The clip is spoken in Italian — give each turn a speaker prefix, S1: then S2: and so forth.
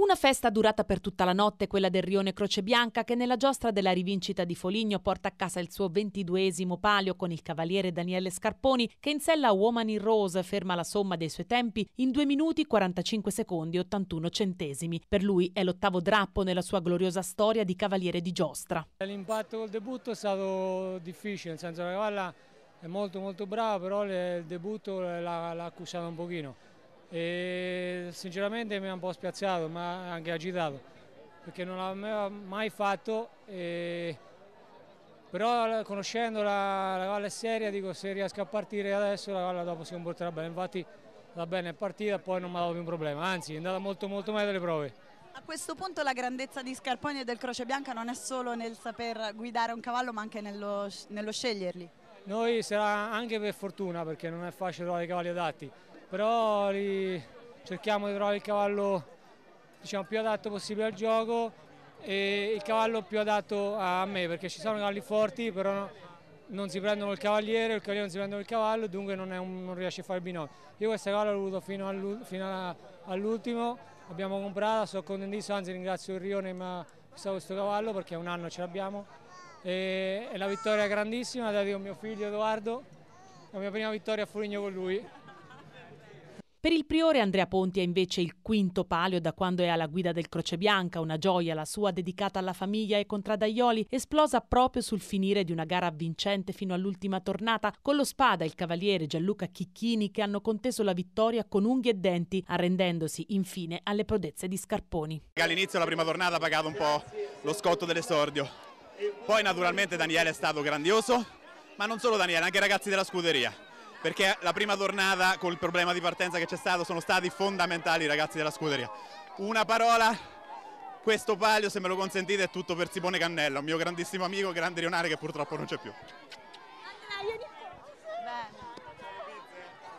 S1: Una festa durata per tutta la notte, quella del Rione Croce Bianca, che nella giostra della rivincita di Foligno porta a casa il suo ventiduesimo palio con il cavaliere Daniele Scarponi, che in sella Woman in Rose ferma la somma dei suoi tempi in 2 minuti 45 secondi e 81 centesimi. Per lui è l'ottavo drappo nella sua gloriosa storia di cavaliere di giostra.
S2: L'impatto col debutto è stato difficile, nel senso che la cavalla è molto molto brava, però il debutto l'ha accusato un pochino e sinceramente mi ha un po' spiazzato ma anche agitato perché non l'aveva mai fatto e... però conoscendo la, la Valle Seria dico se riesco a partire adesso la Valle dopo si comporterà bene infatti va bene è partita poi non mi ha dato più un problema anzi è andata molto molto meglio le prove
S1: a questo punto la grandezza di Scarponi e del Croce Bianca non è solo nel saper guidare un cavallo ma anche nello, nello sceglierli
S2: noi sarà anche per fortuna perché non è facile trovare i cavalli adatti però cerchiamo di trovare il cavallo diciamo, più adatto possibile al gioco e il cavallo più adatto a me perché ci sono cavalli forti però non si prendono il cavaliere, il cavaliere non si prende il cavallo dunque non, un, non riesce a fare il binomio. Io questa cavallo l'ho avuto fino, all'ultimo, all abbiamo comprata, sono contentissimo, anzi ringrazio il Rione che mi ha prestato questo cavallo perché un anno ce l'abbiamo e, e, la vittoria è grandissima, da mio figlio Edoardo, la mia prima vittoria a Furigno con lui.
S1: Per il priore Andrea Ponti è invece il quinto palio da quando è alla guida del Croce Bianca, una gioia la sua dedicata alla famiglia e contradaioli, esplosa proprio sul finire di una gara vincente fino all'ultima tornata, con lo spada il cavaliere Gianluca Chicchini che hanno conteso la vittoria con unghie e denti, arrendendosi infine alle prodezze di Scarponi.
S3: All'inizio la prima tornata ha pagato un po' lo scotto dell'esordio, poi naturalmente Daniele è stato grandioso, ma non solo Daniele, anche i ragazzi della scuderia perché la prima tornata con il problema di partenza che c'è stato sono stati fondamentali i ragazzi della scuderia. Una parola, questo palio se me lo consentite è tutto per Simone Cannella, un mio grandissimo amico, grande
S2: rionale che purtroppo non c'è più.